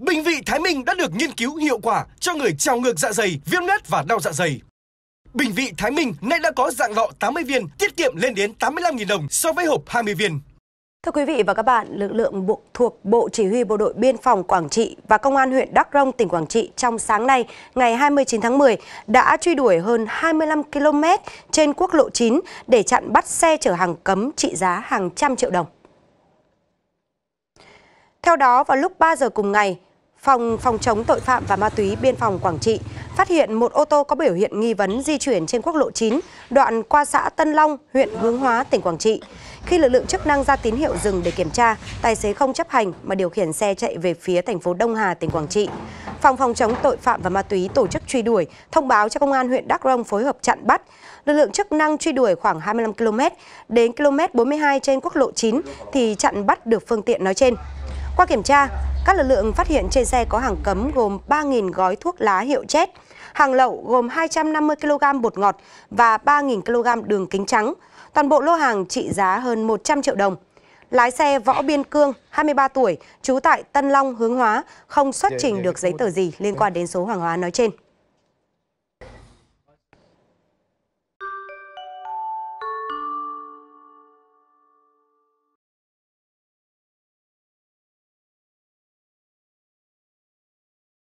Bình vị Thái Minh đã được nghiên cứu hiệu quả cho người trào ngược dạ dày, viêm loét và đau dạ dày. Bình vị Thái Minh nay đã có dạng lọ 80 viên, tiết kiệm lên đến 85.000 đồng so với hộp 20 viên. Thưa quý vị và các bạn, lực lượng bộ, thuộc Bộ Chỉ huy Bộ đội Biên phòng Quảng Trị và Công an huyện Đắk Rông, tỉnh Quảng Trị trong sáng nay, ngày 29 tháng 10, đã truy đuổi hơn 25 km trên quốc lộ 9 để chặn bắt xe chở hàng cấm trị giá hàng trăm triệu đồng. Theo đó, vào lúc 3 giờ cùng ngày, phòng phòng chống tội phạm và ma túy biên phòng Quảng Trị phát hiện một ô tô có biểu hiện nghi vấn di chuyển trên quốc lộ 9 đoạn qua xã Tân Long, huyện Hướng Hóa, tỉnh Quảng Trị. Khi lực lượng chức năng ra tín hiệu dừng để kiểm tra, tài xế không chấp hành mà điều khiển xe chạy về phía thành phố Đông Hà, tỉnh Quảng Trị. Phòng phòng chống tội phạm và ma túy tổ chức truy đuổi, thông báo cho công an huyện Đắk Rông phối hợp chặn bắt. Lực lượng chức năng truy đuổi khoảng 25 km, đến km 42 trên quốc lộ 9 thì chặn bắt được phương tiện nói trên. Qua kiểm tra, các lực lượng phát hiện trên xe có hàng cấm gồm 3.000 gói thuốc lá hiệu chết, hàng lậu gồm 250 kg bột ngọt và 3.000 kg đường kính trắng. Toàn bộ lô hàng trị giá hơn 100 triệu đồng. Lái xe Võ Biên Cương, 23 tuổi, trú tại Tân Long, Hướng Hóa, không xuất trình được giấy tờ gì liên quan đến số hàng hóa nói trên.